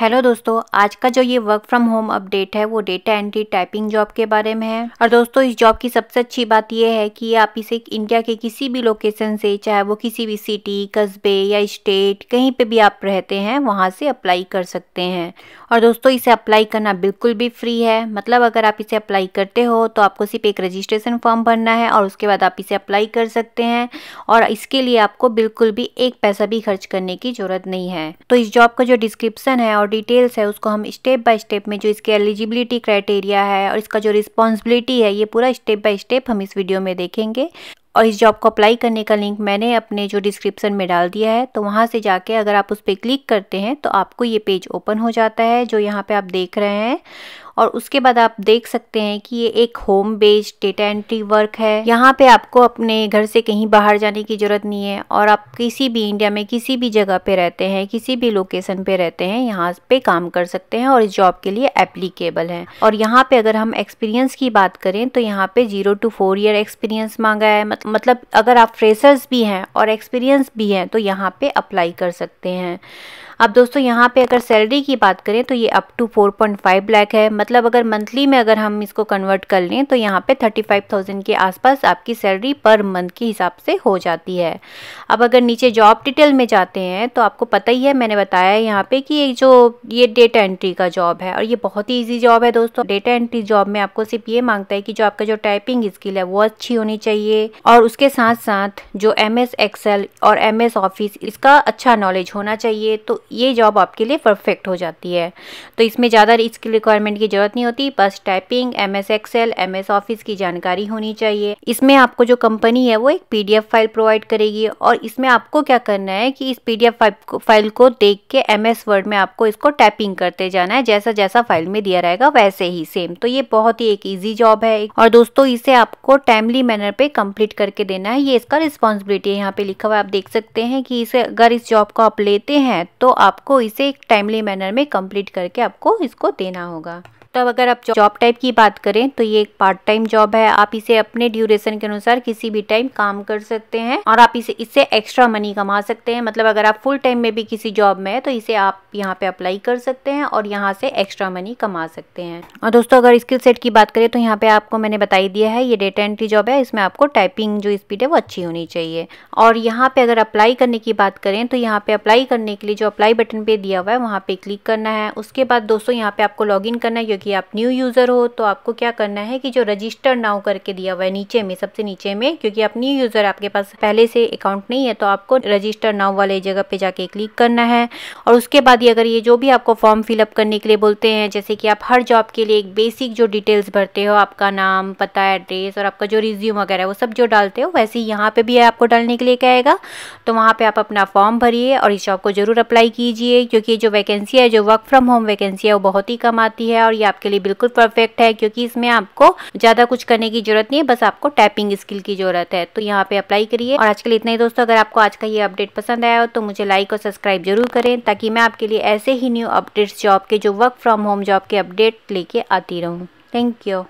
hello दोस्तों आज का जो ये वर्क फ्रॉम होम अपडेट है वो डेटा एंट्री टाइपिंग जॉब के बारे में है और दोस्तों इस जॉब की सबसे अच्छी बात यह है कि आप इसे इंडिया के किसी भी लोकेशन से चाहे वो किसी भी सिटी कस्बे या स्टेट कहीं पे भी आप रहते हैं वहाँ से अप्लाई कर सकते हैं और दोस्तों इसे अप्लाई करना बिल्कुल भी फ्री है मतलब अगर आप इसे अप्लाई करते हो तो आपको सिर्फ एक रजिस्ट्रेशन फॉर्म भरना है और उसके बाद आप इसे अप्लाई कर सकते हैं और इसके लिए आपको बिल्कुल भी एक पैसा भी खर्च करने की ज़रूरत नहीं है तो इस जॉब का जो डिस्क्रिप्सन है और डिटेल्स है उसको हम स्टेप बाय स्टेप में जो इसके एलिजिबिलिटी क्राइटेरिया है और इसका जो रिस्पॉन्सिबिलिटी है ये पूरा स्टेप बाय स्टेप हम इस वीडियो में देखेंगे और इस जॉब को अप्लाई करने का लिंक मैंने अपने जो डिस्क्रिप्शन में डाल दिया है तो वहाँ से जाके अगर आप उस पर क्लिक करते हैं तो आपको ये पेज ओपन हो जाता है जो यहाँ पे आप देख रहे हैं और उसके बाद आप देख सकते हैं कि ये एक home based data entry work है यहाँ पे आपको अपने घर से कहीं बाहर जाने की ज़रूरत नहीं है और आप किसी भी इंडिया में किसी भी जगह पे रहते हैं किसी भी लोकेशन पे रहते हैं यहाँ पे काम कर सकते हैं और इस जॉब के लिए एप्लीकेबल है और यहाँ पे अगर हम एक्सपीरियंस की बात करें तो यहाँ पे zero to four year experience मांगा है मतलब अगर आप फ्रेशर्स भी हैं और एक्सपीरियंस भी हैं तो यहाँ पे अप्लाई कर सकते हैं अब दोस्तों यहाँ पे अगर सैलरी की बात करें तो ये अप टू 4.5 लाख है मतलब अगर मंथली में अगर हम इसको कन्वर्ट कर लें तो यहाँ पे 35,000 के आसपास आपकी सैलरी पर मंथ के हिसाब से हो जाती है अब अगर नीचे जॉब डिटेल में जाते हैं तो आपको पता ही है मैंने बताया है यहाँ पे कि ये जो ये डेटा एंट्री का जॉब है और ये बहुत ही ईजी जॉब है दोस्तों डेटा एंट्री जॉब में आपको सिर्फ ये मांगता है कि जो आपका जो टाइपिंग स्किल है वो अच्छी होनी चाहिए और उसके साथ साथ जो एम एस एक्सेल और एम एस ऑफिस इसका अच्छा नॉलेज होना चाहिए तो ये जॉब आपके लिए परफेक्ट हो जाती है तो इसमें ज़्यादा इसकी रिक्वायरमेंट की ज़रूरत नहीं होती बस typing M S Excel M S Office की जानकारी होनी चाहिए इसमें आपको जो कंपनी है वो एक P D F file provide करेगी और इसमें आपको क्या करना है कि इस पी डी एफ फाइल को देख के एम एस वर्ड में आपको इसको टाइपिंग करते जाना है जैसा जैसा फाइल में दिया रहेगा वैसे ही सेम तो ये बहुत ही एक ईजी जॉब है और दोस्तों इसे आपको टाइमली मैनर पे कंप्लीट करके देना है ये इसका रिस्पॉन्सिबिलिटी है यहाँ पे लिखा हुआ आप देख सकते हैं कि इसे अगर इस जॉब को आप लेते हैं तो आपको इसे एक टाइमली मैनर में कंप्लीट करके आपको इसको देना होगा तब अगर आप जॉब टाइप की बात करें तो ये एक पार्ट टाइम जॉब है आप इसे अपने ड्यूरेशन के अनुसार किसी भी टाइम काम कर सकते हैं और आप इसे इससे एक्स्ट्रा मनी कमा सकते हैं मतलब अगर आप फुल टाइम में भी किसी जॉब में है तो इसे आप यहाँ पे अप्लाई कर सकते हैं और यहाँ से एक्स्ट्रा मनी कमा सकते हैं और दोस्तों अगर स्किल सेट की बात करें तो यहाँ पे आपको मैंने बताई दिया है ये डेटा एंट्री जॉब है इसमें आपको टाइपिंग जो स्पीड है वो अच्छी होनी चाहिए और यहाँ पे अगर अप्लाई करने की बात करें तो यहाँ पे अप्लाई करने के लिए जो अप्लाई बटन पे दिया हुआ है वहाँ पे क्लिक करना है उसके बाद दोस्तों यहाँ पे आपको लॉग करना है कि आप न्यू यूज़र हो तो आपको क्या करना है कि जो रजिस्टर नाउ करके दिया हुआ है नीचे में सबसे नीचे में क्योंकि आप न्यू यूज़र आपके पास पहले से अकाउंट नहीं है तो आपको रजिस्टर नाउ वाले जगह पे जाके क्लिक करना है और उसके बाद ये अगर ये जो भी आपको फॉर्म फिलअप करने के लिए बोलते हैं जैसे कि आप हर जॉब के लिए एक बेसिक जो डिटेल्स भरते हो आपका नाम पता एड्रेस और आपका जो रिज्यूम वगैरह वो सब जो डालते हो वैसे ही यहाँ पर भी आपको डालने के लिए कहेगा तो वहाँ पर आप अपना फॉर्म भरिए और इस जॉब को ज़रूर अप्लाई कीजिए क्योंकि जो वैकेंसी है जो वर्क फ्रॉम होम वैकेंसी है वो बहुत ही कम आती है और ये आपके लिए बिल्कुल परफेक्ट है क्योंकि इसमें आपको ज़्यादा कुछ करने की जरूरत नहीं है बस आपको टाइपिंग स्किल की जरूरत है तो यहाँ पे अप्लाई करिए और आज के लिए इतना ही दोस्तों अगर आपको आज का ये अपडेट पसंद आया हो तो मुझे लाइक और सब्सक्राइब जरूर करें ताकि मैं आपके लिए ऐसे ही न्यू अपडेट्स जॉब के जो वर्क फ्रॉम होम जॉब के अपडेट लेके आती रहूँ थैंक यू